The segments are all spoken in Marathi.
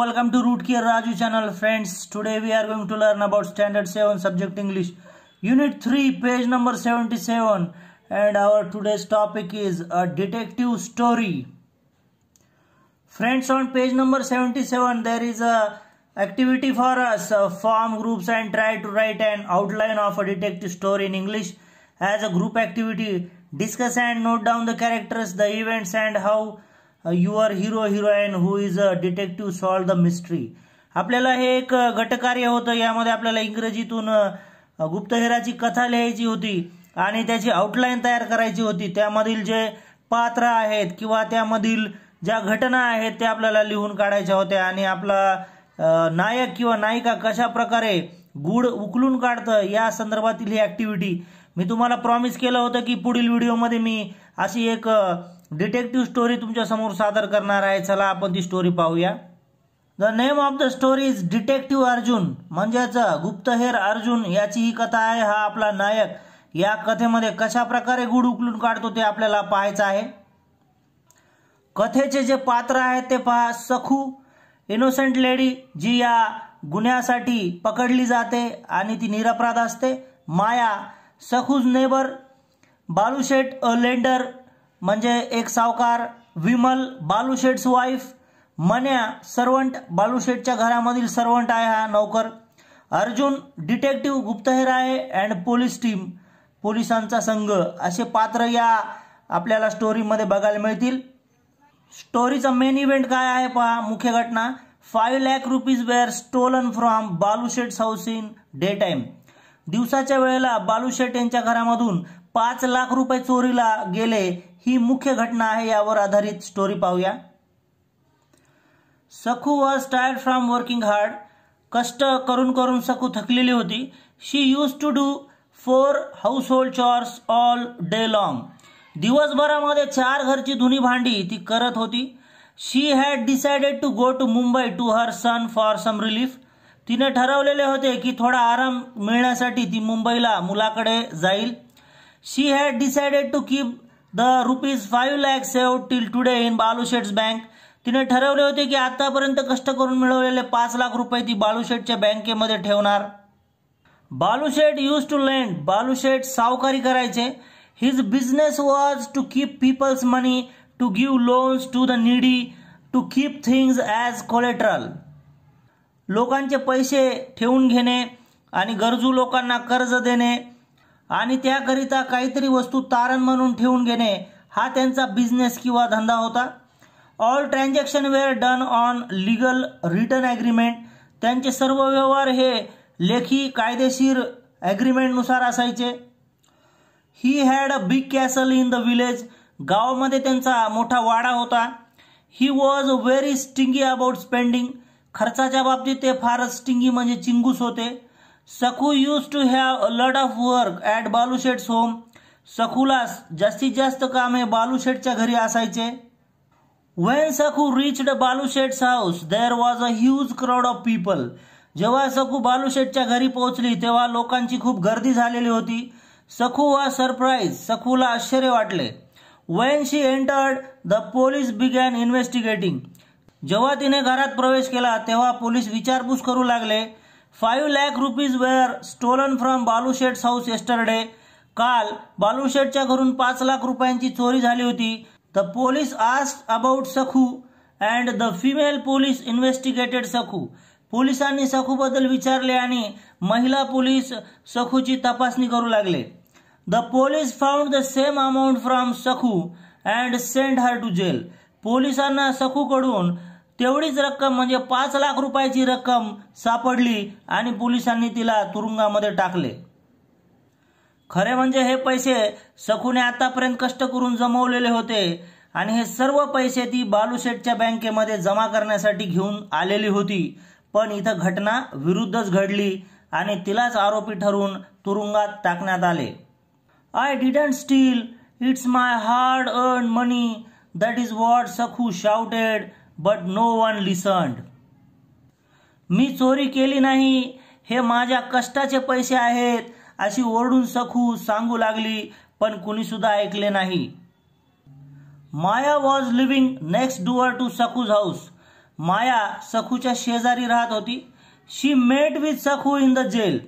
welcome to Root Care Raju channel friends. Today we are going to learn about standard 7 subject English unit 3 page number 77 and our today's topic is a detective story. Friends on page number 77 there is a activity for us uh, form groups and try to write an outline of a detective story in English as a group activity. Discuss and note down the characters, the events and how your hero heroine who is a detective solve the mystery आपल्याला हे एक घटकार्य होतं यामध्ये आपल्याला इंग्रजीतून गुप्तहेराची कथा लिहायची होती आणि त्याची आउटलाईन तयार करायची होती त्यामधील जे पात्र आहेत किंवा त्यामधील ज्या घटना आहेत त्या आपल्याला लिहून काढायच्या होत्या आणि आपला नायक किंवा नायिका कशा प्रकारे गुड उकलून काढतं या संदर्भातील ही ॲक्टिव्हिटी मी तुम्हाला प्रॉमिस केलं होतं की पुढील व्हिडिओमध्ये मी अशी एक डिटेक्टिव्ह स्टोरी तुमच्यासमोर सादर करणार आहे चला आपण ती स्टोरी पाहूया the name of the story is detective Arjun म्हणजेच गुप्तहेर अर्जुन याची ही कथा आहे हा आपला नायक या कथेमध्ये कशा प्रकारे गुड उकलून काढतो ते आपल्याला पाहायचं आहे कथेचे जे पात्र आहेत ते पहा सखू इनोसेंट लेडी जी या गुन्ह्यासाठी पकडली जाते आणि ती निरपराध असते माया सखूज नेबर बालूशेट अ लेंडर म्हणजे एक सावकार विमल बालुशेट्स वाईफ मन्या सर्वंट बालूशेठच्या घरामधील सर्वंट आहे हा नौकर अर्जुन डिटेक्टिव्ह गुप्तहेर आहे अँड पोलीस टीम पोलिसांचा संघ असे पात्र या आपल्याला स्टोरीमध्ये बघायला मिळतील स्टोरीचा मेन इव्हेंट काय आहे पहा मुख्य घटना five lakh rupees were stolen from Balushet's house in day time दिवसाच्या वेळेला बालूशेठ यांच्या घरामधून पाच लाख रुपये चोरीला गेले ही मुख्य घटना आहे यावर आधारित स्टोरी पाहूया Sakhu was tired from working hard कष्ट करून करून सखू थकलेली होती she use to do four household chores all day long दिवसभरामध्ये चार घरची धुनी भांडी ती करत होती she had decided to go to Mumbai to her son for some relief तिने ठरवलेले होते की थोडा आराम मिळण्यासाठी ती मुंबईला मुलाकडे जाईल she had decided to keep the rupees five lakh save till today in Balushet's bank तिने ठरवले होते की आतापर्यंत कष्ट करून मिळवलेले पाच लाख रुपये ती बालूशेटच्या बँकेमध्ये ठेवणार Balushet use to lend Balushet सावकारी करायचे his business was to keep people's money to give loans to the needy to keep things as collateral लोकांचे पैसे ठेवून घेणे आणि गरजू लोकांना कर्ज देणे आणि त्याकरिता काहीतरी वस्तू तारण म्हणून ठेवून घेणे हा त्यांचा बिझनेस किंवा धंदा होता all transaction were done on legal return agreement त्यांचे सर्व व्यवहार हे लेखी कायदेशीर ॲग्रीमेंटनुसार असायचे he had a big castle in the village गावामध्ये त्यांचा मोठा वाडा होता he was very stingy about spending खर्चाच्या बाबतीत ते फारच स्टिंगी म्हणजे चिंगूस होते Sakhu use to have a lot of work at Balushet's home सखूला जास्तीत जास्त काम हे बालूशेटच्या घरी असायचे when Sakhu reached बालूशेट्स house there was a huge crowd of people जेव्हा सखू बालूशेटच्या घरी पोहोचली तेव्हा लोकांची खूप गर्दी झालेली होती सखू वा सरप्राईज सखूला आश्चर्य वाटले when she entered the police began investigating जेव्हा तिने घरात प्रवेश केला तेव्हा पोलीस विचारपूस करू लागले five lakh rupees were stolen from Balu house house yesterday काल बालू घरून पाच लाख रुपयांची चोरी झाली होती the police ask about Sakhu and the female police investigated Sakhu पोलिसांनी सखूबद्दल विचारले आणि महिला पोलीस सखूची तपासणी करू लागले the police found the same amount from Sakhu and send her to jail पोलिसांना सखूकडून तेवढीच रक्कम म्हणजे पाच लाख रुपयाची रक्कम सापडली आणि पोलिसांनी तिला तुरुंगामध्ये टाकले खरे म्हणजे हे पैसे सखूने आतापर्यंत कष्ट करून जमवलेले होते आणि हे सर्व पैसे ती बालूशेठच्या बँकेमध्ये जमा करण्यासाठी घेऊन आलेली होती पण इथं घटना विरुद्धच घडली आणि तिलाच आरोपी ठरवून तुरुंगात टाकण्यात आले I didn't steal it's my hard earn money that is what Sakhu shouted but no one listened मी चोरी केली नाही हे माझ्या कष्टाचे पैसे आहेत अशी ओरडून सखू सांगू लागली पण कुणीसुद्धा ऐकले नाही Maya was living next door to Sakhu's house Maya सखूच्या शेजारी राहत होती she met with Sakhu in the jail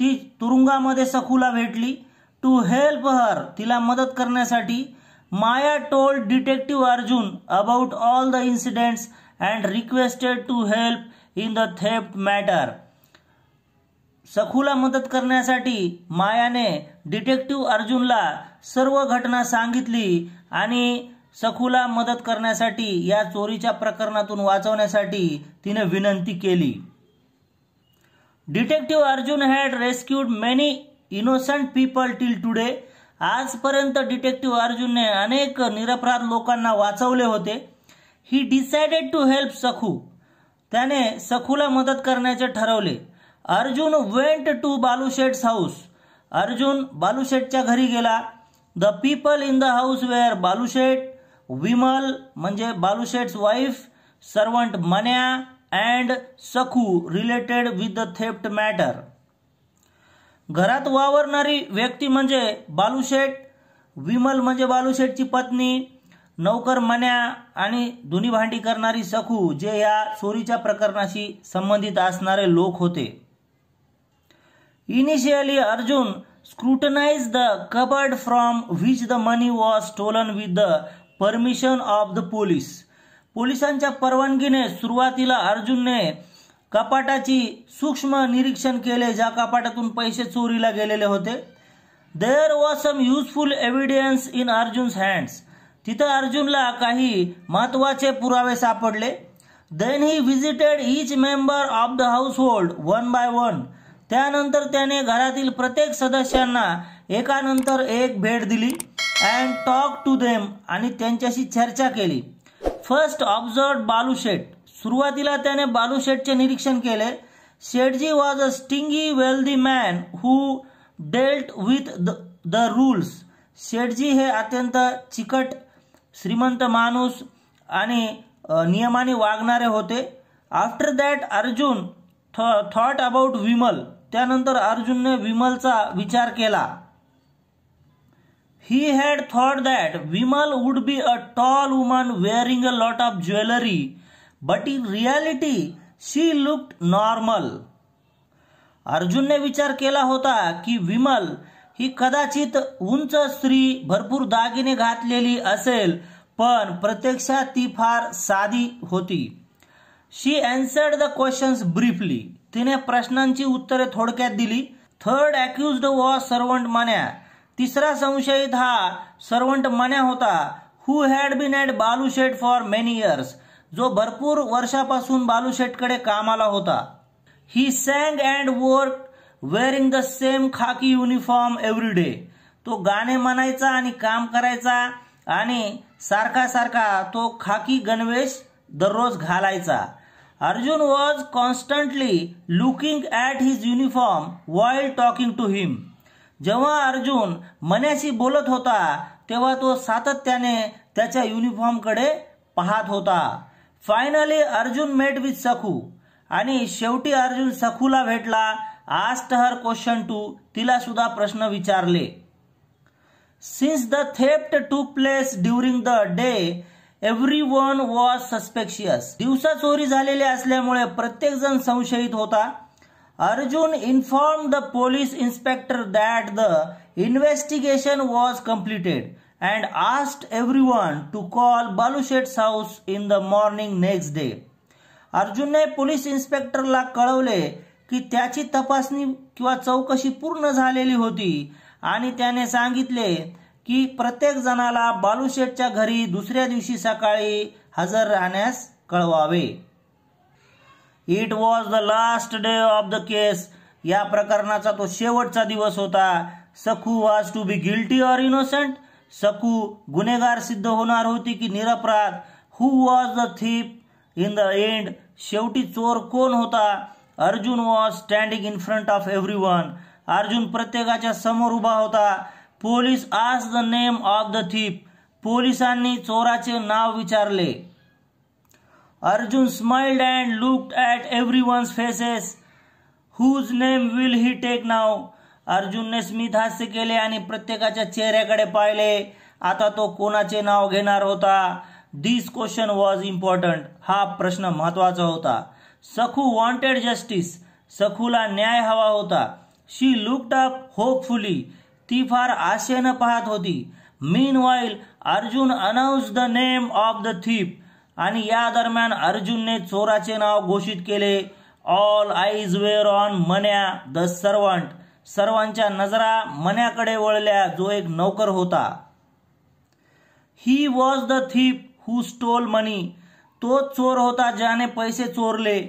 ती तुरुंगामध्ये सखूला भेटली टू हेल्प हर तिला मदत करण्यासाठी Maya told Detective Arjun about all the incidents and requested to help in the theft matter. सखूला मदत करण्यासाठी मायाने डिटेक्टिव्ह अर्जुनला सर्व घटना सांगितली आणि सखूला मदत करण्यासाठी या चोरीच्या प्रकरणातून वाचवण्यासाठी तिने विनंती केली detective Arjun had rescued many innocent people till today आजपर्यंत डिटेक्टिव्ह अर्जुनने अनेक निरपराध लोकांना वाचवले होते he decided to help Sakhu त्याने सखूला मदत करण्याचे ठरवले Arjun went to Balushet's house Arjun बालूशेटच्या घरी गेला the people in the house were Balushet Vimal म्हणजे Balushet's wife servant Manya and Sakhu related with the theft matter घरात वावरणारी व्यक्ती म्हणजे बालूशेठ विमल म्हणजे बालूशेठची पत्नी नौकर मन्या आणि धुनी भांडी करणारी सखू जे या चोरीच्या प्रकरणाशी संबंधित असणारे लोक होते initially Arjun scrutinize the cupboard from which the money was stolen with the permission of the police पोलिसांच्या परवानगीने सुरुवातीला अर्जुनने कपाटाची सूक्ष्म निरीक्षण केले ज्या कपाटातून पैसे चोरीला गेलेले होते there was some useful evidence in Arjun's hands तिथं अर्जुनला काही महत्वाचे पुरावे सापडले then he visited each member of the household one by one त्यानंतर त्याने घरातील प्रत्येक सदस्यांना एकानंतर एक भेट दिली अँड टॉक टू देम आणि त्यांच्याशी चर्चा केली फर्स्ट ऑब्झर्व बालू सुरुवातीला त्याने बालू शेठचे निरीक्षण केले Shethji was a stingy wealthy man who dealt with the rules Shethji हे अत्यंत चिकट श्रीमंत माणूस आणि नियमाने वागणारे होते after that Arjun thought about Vimal त्यानंतर अर्जुनने विमलचा विचार केला he had thought that Vimal would be a tall woman wearing a lot of jewellery but in reality she looked normal अर्जुनने विचार केला होता की विमल ही कदाचित उंच स्त्री भरपूर दागिने घातलेली असेल पण प्रत्यक्षात ती फार साधी होती she answered the questions briefly तिने प्रश्नांची उत्तरे थोडक्यात दिली third accused was servant Manya तिसरा संशयित हा सर्वंट मन्या होता who had been at Balu Sheth for many years जो भरपूर वर्षापासून बालू शेटकडे कामाला होता he sang and work wearing the same khaki uniform every day तो गाणे म्हणायचा आणि काम करायचा आणि सारखा सारखा तो खाकी गणवेश दररोज घालायचा Arjun was constantly looking at his uniform while talking to him जेव्हा अर्जुन मन्याशी बोलत होता तेव्हा तो सातत्याने त्याच्या युनिफॉर्मकडे पाहत होता finally Arjun met with Sakhu आणि शेवटी अर्जुन सखूला भेटला आस्ट हर क्वेश्चन टू तिला सुद्धा प्रश्न विचारले since the theft took place during the day everyone was suspicious दिवसा चोरी झालेली असल्यामुळे प्रत्येक जण संशयित होता Arjun inform the police inspector that the investigation was completed and asked everyone to call Balushed's house in the morning next day. अर्जुनने पोलीस इन्स्पेक्टरला कळवले की त्याची तपासणी किंवा चौकशी पूर्ण झालेली होती आणि त्याने सांगितले की प्रत्येक जणाला बालूशेटच्या घरी दुसऱ्या दिवशी सकाळी हजर राहण्यास कळवावे it was the last day of the case या प्रकरणाचा तो शेवटचा दिवस होता Sakhu was to be guilty or innocent Sakhu गुन्हेगार सिद्ध होणार होती की निरपराध who was the thief in the end शेवटी चोर कोण होता Arjun was standing in front of everyone Arjun प्रत्येकाच्या समोर उभा होता पोलीस आज the name of the thief पोलिसांनी चोराचे नाव विचारले Arjun smiled and looked at everyone's faces whose name will he take नाव अर्जुनने स्मित हास्य केले आणि प्रत्येकाच्या चेहऱ्याकडे पाहिले आता तो कोणाचे नाव घेणार होता दिस क्वेश्चन वॉज इम्पॉर्टंट हा प्रश्न महत्वाचा होता सखू वॉन्टेड जस्टिस सखूला न्याय हवा होता शी लुकड अप होपफुली ती फार आशेनं पाहत होती meanwhile Arjun announce the name of the thief आणि या दरम्यान अर्जुनने चोराचे नाव घोषित केले all eyes were on Manya the servant सर्वांच्या नजरा मन्याकडे वळल्या जो एक नौकर होता he was the thief who stole money तो चोर होता ज्याने पैसे चोरले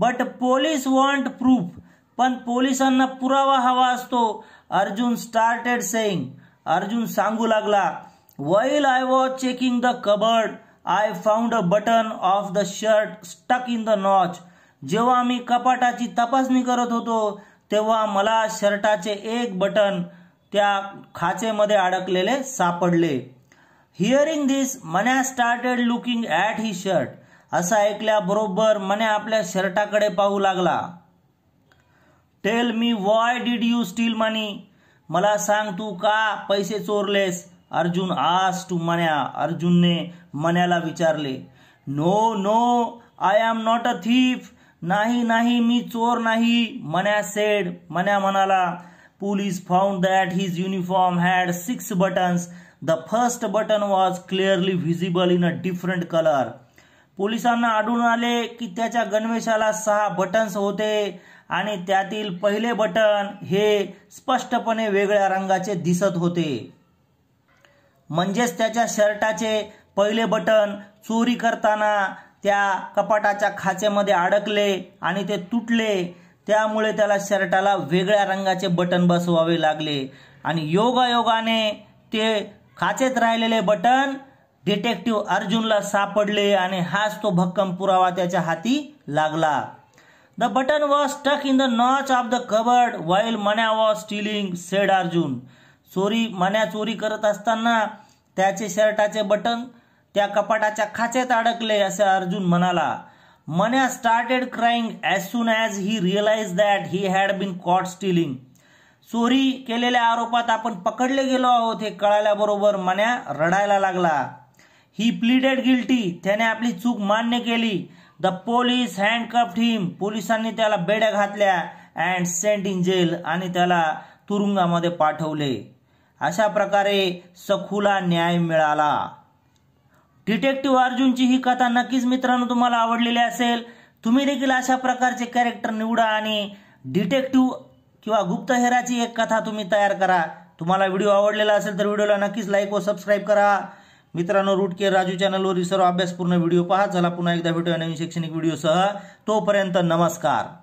बट पोलीस वॉन्ट प्रूफ पण पोलिसांना पुरावा हवा असतो अर्जुन स्टार्टेड सेईंग अर्जुन सांगू लागला while I was checking the cupboard I found a button of the shirt stuck in the notch जेव्हा मी कपाटाची तपासणी करत होतो तेव्हा मला शर्टाचे एक बटन त्या खाचेमध्ये अडकलेले सापडले hearing this Manya started looking at he shirt असं ऐकल्याबरोबर मन्या आपल्या शर्टाकडे पाहू लागला tell me why did you steal money मला सांग तू का पैसे चोरलेस अर्जुन आस टू मन्या अर्जुनने मन्याला विचारले no no I am not a thief नाही नाही मी चोर नाही मन्या सेड मन्या म्हणाला police found that his uniform had six buttons the first button was clearly visible in a different colour पोलिसांना आढळून आले की त्याच्या गणवेशाला सहा बटन्स होते आणि त्यातील पहिले बटन हे स्पष्टपणे वेगळ्या रंगाचे दिसत होते म्हणजेच त्याच्या शर्टाचे पहिले बटन चोरी करताना त्या कपाटाच्या खाचेमध्ये अडकले आणि ते तुटले त्यामुळे त्याला शर्टाला वेगळ्या रंगाचे बटन बसवावे लागले आणि योगायोगाने ते खाचेत राहिलेले बटन डिटेक्टिव्ह अर्जुनला सापडले आणि हाच तो भक्कम पुरावा त्याच्या हाती लागला the button was stuck in the notch of the cupboard while Manya was stealing said Arjun चोरी मण्या चोरी करत असताना त्याचे शर्टाचे बटन त्या कपाटाच्या खाचेत अडकले असे अर्जुन म्हणाला Manya started crying as soon as he realize that he had been caught stealing चोरी केलेल्या आरोपात आपण पकडले गेलो आहोत हे कळाल्याबरोबर मन्या रडायला लागला ही प्लीडेड गिल्टी त्याने आपली चूक मान्य केली द पोलीस हँडकप टीम पोलिसांनी त्याला बेड्या घातल्या अँड सेंट इन जेल आणि त्याला तुरुंगामध्ये पाठवले अशा प्रकारे सखुला न्याय मिळाला डिटेक्टिव्ह अर्जुनची ही कथा नक्कीच मित्रांनो तुम्हाला आवडलेली असेल तुम्ही देखील अशा प्रकारचे कॅरेक्टर निवडा आणि डिटेक्टिव्ह किंवा गुप्तहेराची एक कथा तुम्ही तयार करा तुम्हाला व्हिडिओ आवडलेला असेल तर व्हिडिओला नक्कीच लाईक व सबस्क्राईब करा मित्रांनो रूट केअर राजू चॅनलवर सर्व अभ्यासपूर्ण व्हिडिओ पहा चला पुन्हा एकदा भेटूया नवीन शैक्षणिक व्हिडिओसह तोपर्यंत नमस्कार